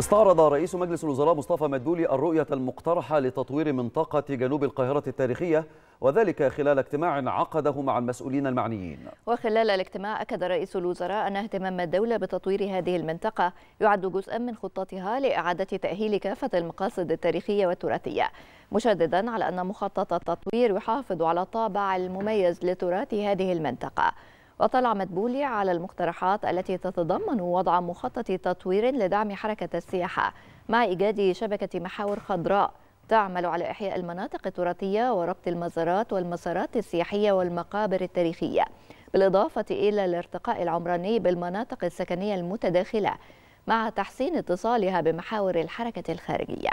استعرض رئيس مجلس الوزراء مصطفى مدبولي الرؤية المقترحة لتطوير منطقة جنوب القاهرة التاريخية وذلك خلال اجتماع عقده مع المسؤولين المعنيين وخلال الاجتماع أكد رئيس الوزراء أن اهتمام الدولة بتطوير هذه المنطقة يعد جزءا من خطتها لإعادة تأهيل كافة المقاصد التاريخية والتراثية مشددا على أن مخطط التطوير يحافظ على الطابع المميز لتراث هذه المنطقة وطلع مدبولي على المقترحات التي تتضمن وضع مخطط تطوير لدعم حركة السياحة مع إيجاد شبكة محاور خضراء تعمل على إحياء المناطق التراثية وربط المزارات والمسارات السياحية والمقابر التاريخية بالإضافة إلى الارتقاء العمراني بالمناطق السكنية المتداخلة مع تحسين اتصالها بمحاور الحركة الخارجية